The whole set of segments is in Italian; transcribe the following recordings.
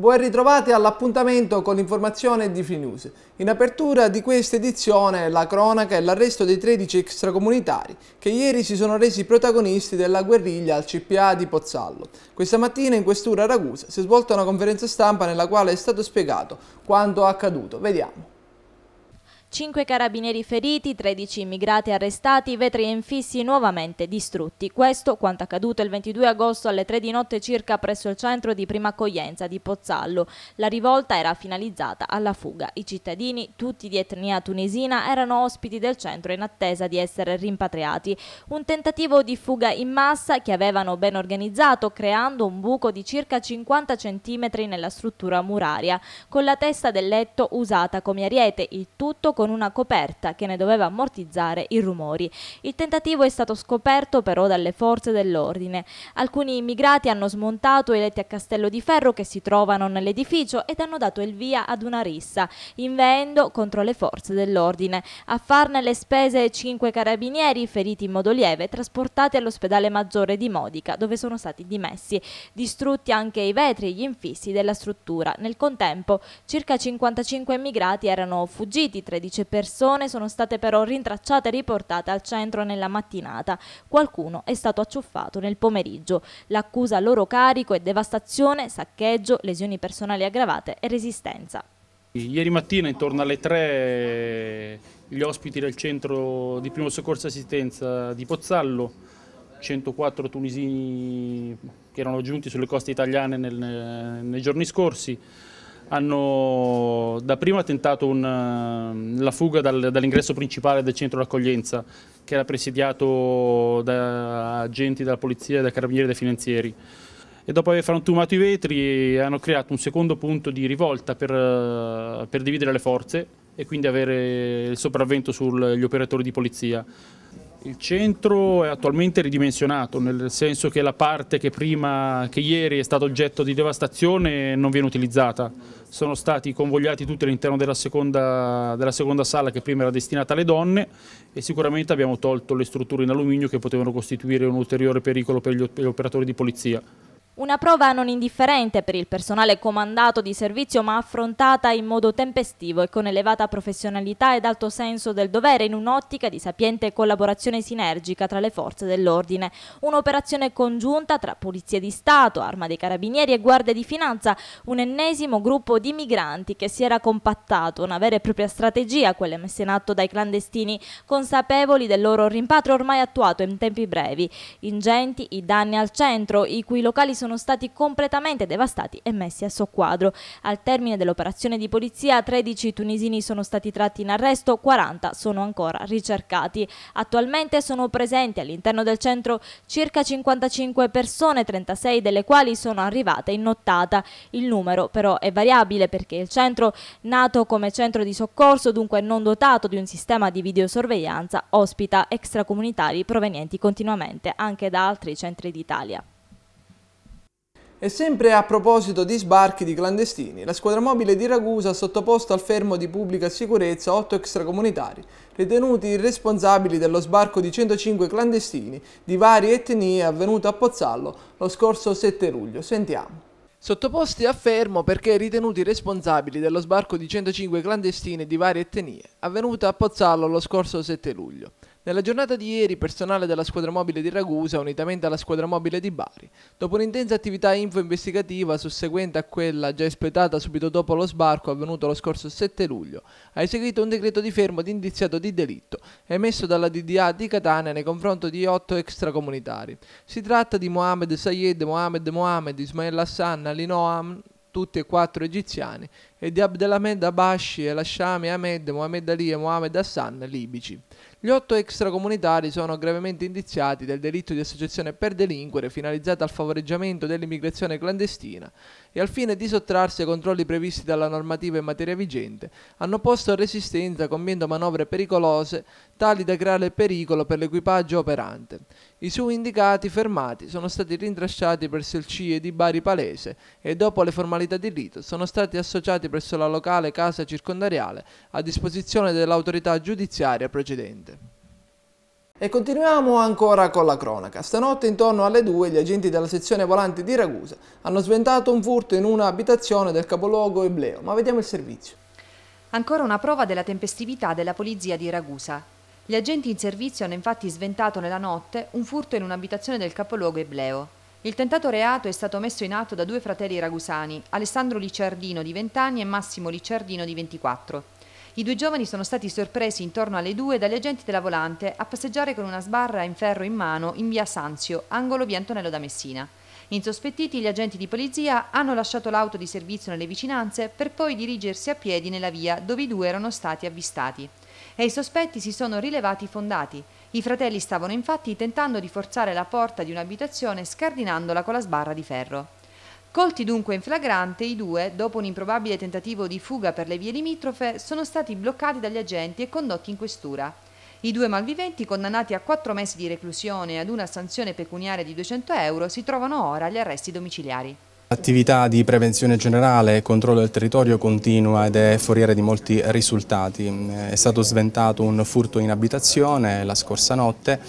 Voi ritrovati all'appuntamento con l'informazione di Frinews. In apertura di questa edizione la cronaca e l'arresto dei 13 extracomunitari che ieri si sono resi protagonisti della guerriglia al CPA di Pozzallo. Questa mattina in questura a Ragusa si è svolta una conferenza stampa nella quale è stato spiegato quanto accaduto. Vediamo. 5 carabinieri feriti, 13 immigrati arrestati, vetri infissi nuovamente distrutti. Questo quanto accaduto il 22 agosto alle 3 di notte circa presso il centro di prima accoglienza di Pozzallo. La rivolta era finalizzata alla fuga. I cittadini, tutti di etnia tunisina, erano ospiti del centro in attesa di essere rimpatriati. Un tentativo di fuga in massa che avevano ben organizzato creando un buco di circa 50 cm nella struttura muraria, con la testa del letto usata come ariete, il tutto con una coperta che ne doveva ammortizzare i rumori. Il tentativo è stato scoperto però dalle forze dell'ordine. Alcuni immigrati hanno smontato i letti a castello di ferro che si trovano nell'edificio ed hanno dato il via ad una rissa, inveendo contro le forze dell'ordine. A farne le spese cinque carabinieri feriti in modo lieve, trasportati all'ospedale maggiore di Modica, dove sono stati dimessi, distrutti anche i vetri e gli infissi della struttura. Nel contempo, circa 55 immigrati erano fuggiti, 13 13 persone sono state però rintracciate e riportate al centro nella mattinata. Qualcuno è stato acciuffato nel pomeriggio. L'accusa a loro carico è devastazione, saccheggio, lesioni personali aggravate e resistenza. Ieri mattina intorno alle 3 gli ospiti del centro di primo soccorso e assistenza di Pozzallo, 104 tunisini che erano giunti sulle coste italiane nel, nei giorni scorsi, hanno dapprima tentato un, eh, la fuga dal, dall'ingresso principale del centro d'accoglienza che era presidiato da agenti della polizia, da carabinieri e dai finanzieri e dopo aver frantumato i vetri hanno creato un secondo punto di rivolta per, eh, per dividere le forze e quindi avere il sopravvento sugli operatori di polizia. Il centro è attualmente ridimensionato, nel senso che la parte che, prima, che ieri è stata oggetto di devastazione non viene utilizzata. Sono stati convogliati tutti all'interno della, della seconda, sala che prima era destinata alle donne e sicuramente abbiamo tolto le strutture in alluminio che potevano costituire un ulteriore pericolo per gli operatori di polizia. Una prova non indifferente per il personale comandato di servizio ma affrontata in modo tempestivo e con elevata professionalità ed alto senso del dovere in un'ottica di sapiente collaborazione sinergica tra le forze dell'ordine. Un'operazione congiunta tra Polizia di Stato, Arma dei Carabinieri e Guardia di Finanza, un ennesimo gruppo di migranti che si era compattato, una vera e propria strategia, quelle messe in atto dai clandestini, consapevoli del loro rimpatrio ormai attuato in tempi brevi. Ingenti i danni al centro, i cui locali sono sono stati completamente devastati e messi a soqquadro. Al termine dell'operazione di polizia 13 tunisini sono stati tratti in arresto, 40 sono ancora ricercati. Attualmente sono presenti all'interno del centro circa 55 persone, 36 delle quali sono arrivate in nottata. Il numero però è variabile perché il centro, nato come centro di soccorso, dunque non dotato di un sistema di videosorveglianza, ospita extracomunitari provenienti continuamente anche da altri centri d'Italia. E sempre a proposito di sbarchi di clandestini, la squadra mobile di Ragusa ha sottoposto al fermo di pubblica sicurezza 8 extracomunitari, ritenuti responsabili dello sbarco di 105 clandestini di varie etnie avvenuto a Pozzallo lo scorso 7 luglio. Sentiamo. Sottoposti a fermo perché ritenuti responsabili dello sbarco di 105 clandestini di varie etnie avvenuto a Pozzallo lo scorso 7 luglio. Nella giornata di ieri personale della squadra mobile di Ragusa, unitamente alla squadra mobile di Bari, dopo un'intensa attività info-investigativa susseguente a quella già espletata subito dopo lo sbarco avvenuto lo scorso 7 luglio, ha eseguito un decreto di fermo di indiziato di delitto emesso dalla DDA di Catania nei confronti di otto extracomunitari. Si tratta di Mohamed Sayed, Mohamed Mohamed, Ismail Hassan, Ali tutti e quattro egiziani, e di Abdelhamed Abashi, Elashami Ahmed, Mohamed Ali e Mohamed Hassan, libici. Gli otto extracomunitari sono gravemente indiziati del delitto di associazione per delinquere finalizzata al favoreggiamento dell'immigrazione clandestina e al fine di sottrarsi ai controlli previsti dalla normativa in materia vigente, hanno posto resistenza compiendo manovre pericolose tali da creare pericolo per l'equipaggio operante. I suoi indicati fermati sono stati rintracciati presso il CIE di Bari Palese e dopo le formalità di rito sono stati associati presso la locale casa circondariale a disposizione dell'autorità giudiziaria precedente. E continuiamo ancora con la cronaca. Stanotte intorno alle 2 gli agenti della sezione volanti di Ragusa hanno sventato un furto in una abitazione del capoluogo Ebleo, ma vediamo il servizio. Ancora una prova della tempestività della polizia di Ragusa. Gli agenti in servizio hanno infatti sventato nella notte un furto in un'abitazione del capoluogo ebleo. Il tentato reato è stato messo in atto da due fratelli ragusani, Alessandro Licciardino di 20 anni e Massimo Licciardino di 24. I due giovani sono stati sorpresi intorno alle due dagli agenti della volante a passeggiare con una sbarra in ferro in mano in via Sanzio, angolo via Antonello da Messina. Insospettiti, gli agenti di polizia hanno lasciato l'auto di servizio nelle vicinanze per poi dirigersi a piedi nella via dove i due erano stati avvistati e i sospetti si sono rilevati fondati. I fratelli stavano infatti tentando di forzare la porta di un'abitazione scardinandola con la sbarra di ferro. Colti dunque in flagrante, i due, dopo un improbabile tentativo di fuga per le vie limitrofe, sono stati bloccati dagli agenti e condotti in questura. I due malviventi, condannati a quattro mesi di reclusione e ad una sanzione pecuniaria di 200 euro, si trovano ora agli arresti domiciliari. L'attività di prevenzione generale e controllo del territorio continua ed è foriera di molti risultati. È stato sventato un furto in abitazione la scorsa notte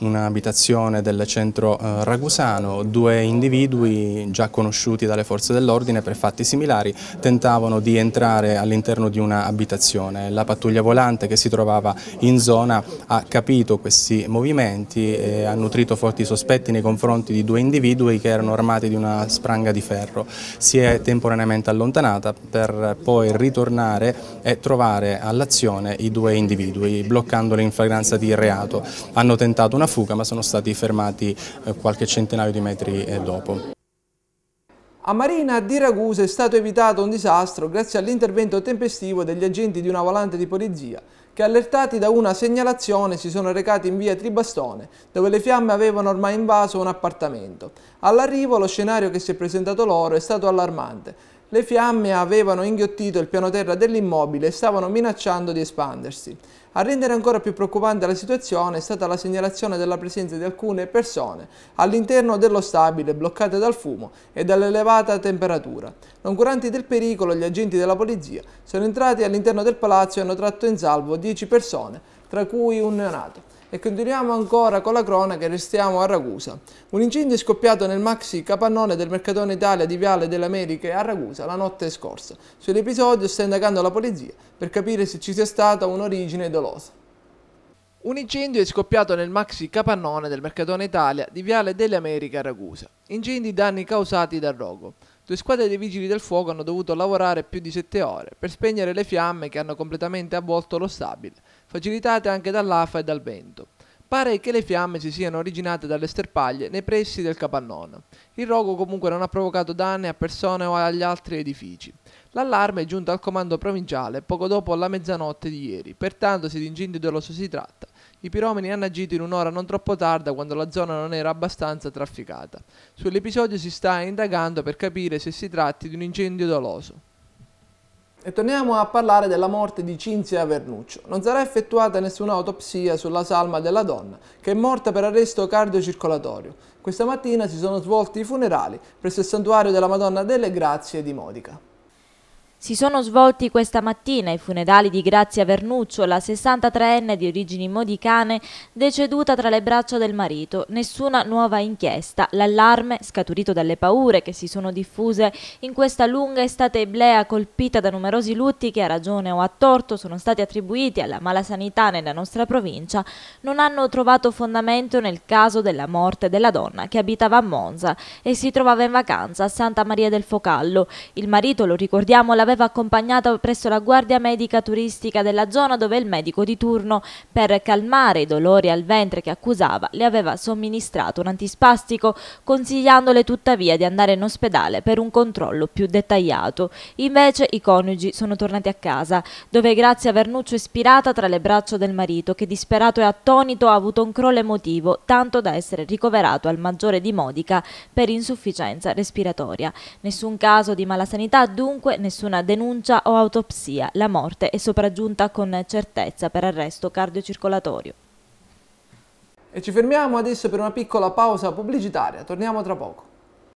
un'abitazione del centro eh, ragusano, due individui già conosciuti dalle forze dell'ordine per fatti similari tentavano di entrare all'interno di un'abitazione. La pattuglia volante che si trovava in zona ha capito questi movimenti e ha nutrito forti sospetti nei confronti di due individui che erano armati di una spranga di ferro. Si è temporaneamente allontanata per poi ritornare e trovare all'azione i due individui bloccandoli in flagranza di reato. Hanno tentato una fuga ma sono stati fermati eh, qualche centinaio di metri eh, dopo. A Marina di Ragusa è stato evitato un disastro grazie all'intervento tempestivo degli agenti di una volante di polizia che allertati da una segnalazione si sono recati in via Tribastone dove le fiamme avevano ormai invaso un appartamento. All'arrivo lo scenario che si è presentato loro è stato allarmante. Le fiamme avevano inghiottito il piano terra dell'immobile e stavano minacciando di espandersi. A rendere ancora più preoccupante la situazione è stata la segnalazione della presenza di alcune persone all'interno dello stabile bloccate dal fumo e dall'elevata temperatura. Noncuranti del pericolo, gli agenti della polizia sono entrati all'interno del palazzo e hanno tratto in salvo 10 persone, tra cui un neonato. E continuiamo ancora con la cronaca e restiamo a Ragusa. Un incendio è scoppiato nel maxi capannone del Mercatone Italia di Viale delle Americhe a Ragusa la notte scorsa. Sull'episodio sta indagando la polizia per capire se ci sia stata un'origine dolosa. Un incendio è scoppiato nel maxi capannone del Mercatone Italia di Viale delle Americhe a Ragusa. Incendi danni causati dal rogo. Due squadre dei vigili del fuoco hanno dovuto lavorare più di 7 ore per spegnere le fiamme che hanno completamente avvolto lo stabile facilitate anche dall'afa e dal vento. Pare che le fiamme si siano originate dalle sterpaglie nei pressi del capannone. Il rogo comunque non ha provocato danni a persone o agli altri edifici. L'allarme è giunto al comando provinciale poco dopo la mezzanotte di ieri, pertanto se di incendio doloso si tratta, i piromani hanno agito in un'ora non troppo tarda quando la zona non era abbastanza trafficata. Sull'episodio si sta indagando per capire se si tratti di un incendio doloso. E torniamo a parlare della morte di Cinzia Vernuccio. Non sarà effettuata nessuna autopsia sulla salma della donna, che è morta per arresto cardiocircolatorio. Questa mattina si sono svolti i funerali presso il santuario della Madonna delle Grazie di Modica. Si sono svolti questa mattina i funerali di Grazia Vernuccio, la 63enne di origini modicane, deceduta tra le braccia del marito. Nessuna nuova inchiesta. L'allarme, scaturito dalle paure che si sono diffuse in questa lunga estate iblea colpita da numerosi lutti che a ragione o a torto sono stati attribuiti alla mala sanità nella nostra provincia, non hanno trovato fondamento nel caso della morte della donna che abitava a Monza e si trovava in vacanza a Santa Maria del Focallo. Il marito, lo ricordiamo, l'aveva l'aveva accompagnato presso la guardia medica turistica della zona dove il medico di turno, per calmare i dolori al ventre che accusava, le aveva somministrato un antispastico, consigliandole tuttavia di andare in ospedale per un controllo più dettagliato. Invece i coniugi sono tornati a casa, dove grazie a Vernuccio è spirata tra le braccia del marito che disperato e attonito ha avuto un crollo emotivo, tanto da essere ricoverato al maggiore di Modica per insufficienza respiratoria. Nessun caso di malasanità, dunque nessuna una denuncia o autopsia. La morte è sopraggiunta con certezza per arresto cardiocircolatorio. E ci fermiamo adesso per una piccola pausa pubblicitaria. Torniamo tra poco.